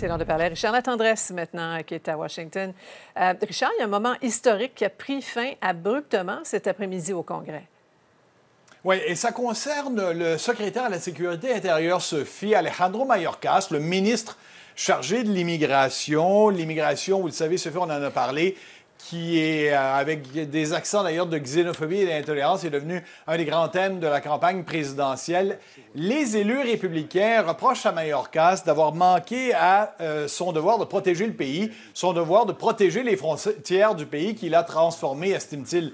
C'est l'heure de parler à Richard Latendresse maintenant, qui est à Washington. Euh, Richard, il y a un moment historique qui a pris fin abruptement cet après-midi au Congrès. Oui, et ça concerne le secrétaire à la Sécurité intérieure, Sophie Alejandro Mayorkas, le ministre chargé de l'immigration. L'immigration, vous le savez, Sophie, on en a parlé, qui est, euh, avec des accents d'ailleurs de xénophobie et d'intolérance, est devenu un des grands thèmes de la campagne présidentielle. Les élus républicains reprochent à Mayorkas d'avoir manqué à euh, son devoir de protéger le pays, son devoir de protéger les frontières du pays qu'il a transformé, estime-t-il,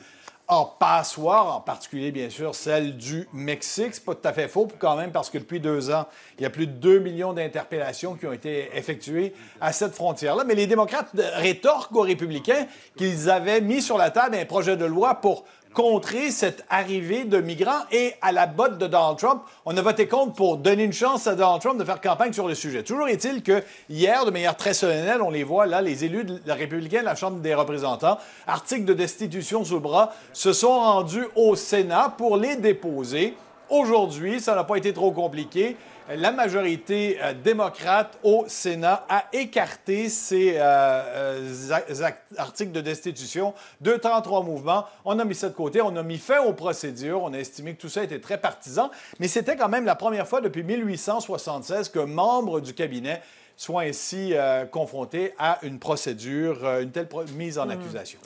en ah, passoire, en particulier, bien sûr, celle du Mexique. C'est pas tout à fait faux, quand même, parce que depuis deux ans, il y a plus de 2 millions d'interpellations qui ont été effectuées à cette frontière-là. Mais les démocrates rétorquent aux républicains qu'ils avaient mis sur la table un projet de loi pour contrer cette arrivée de migrants et à la botte de Donald Trump, on a voté contre pour donner une chance à Donald Trump de faire campagne sur le sujet. Toujours est-il que hier, de manière très solennelle, on les voit là, les élus de la Chambre des représentants, Articles de destitution sous bras, se sont rendus au Sénat pour les déposer. Aujourd'hui, ça n'a pas été trop compliqué la majorité euh, démocrate au Sénat a écarté ces euh, euh, articles de destitution de 33 mouvements. On a mis ça de côté, on a mis fin aux procédures, on a estimé que tout ça était très partisan, mais c'était quand même la première fois depuis 1876 qu'un membre du cabinet soit ainsi confronté à une procédure, une telle mise en hmm. accusation.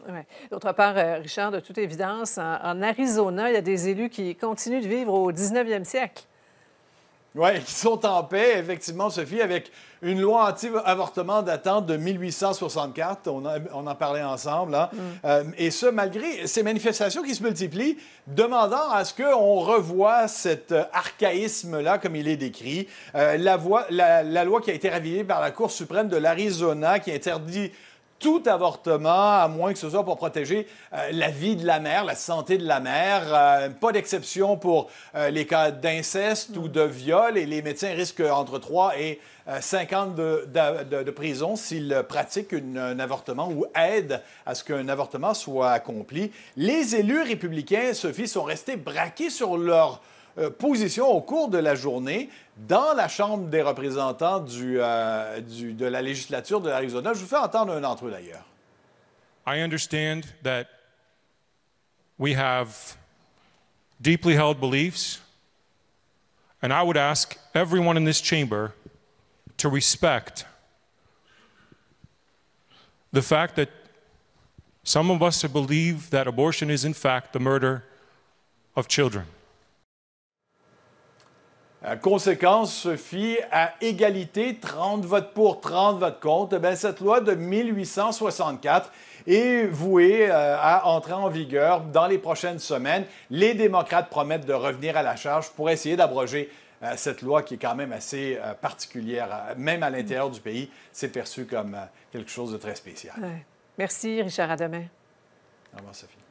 D'autre part, Richard, de toute évidence, en, en Arizona, il y a des élus qui continuent de vivre au 19e siècle. Oui, qui sont en paix, effectivement, Sophie, avec une loi anti-avortement datant de 1864. On, en parlait ensemble. Hein. Mm. Euh, et ce, malgré ces manifestations qui se multiplient, demandant à ce qu'on revoie cet euh, archaïsme-là, comme il est décrit. Euh, la, loi qui a été ravivée par la Cour suprême de l'Arizona, qui interdit tout avortement, à moins que ce soit pour protéger euh, la vie de la mère, la santé de la mère. Euh, pas d'exception pour euh, les cas d'inceste ou de viol et les médecins risquent entre 3 et 5 ans de, prison s'ils pratiquent un avortement ou aident à ce qu'un avortement soit accompli. Les élus républicains, Sophie, sont restés braqués sur leur euh, position au cours de la journée dans la Chambre des représentants du, euh, du, de la législature de l'Arizona. Je vous fais entendre un d'entre eux d'ailleurs. I understand that we have deeply held beliefs, and I would ask everyone in this chamber to respect the fact that some of us believe that abortion is, in fact, the murder of children. Euh, conséquence Sophie, à égalité, 30 votes pour, 30 votes contre. Eh bien, cette loi de 1864 est vouée euh, à entrer en vigueur dans les prochaines semaines. Les démocrates promettent de revenir à la charge pour essayer d'abroger euh, cette loi qui est quand même assez particulière. Même à l'intérieur du pays, c'est perçu comme quelque chose de très spécial. Merci, Richard. À demain. Au revoir, Sophie.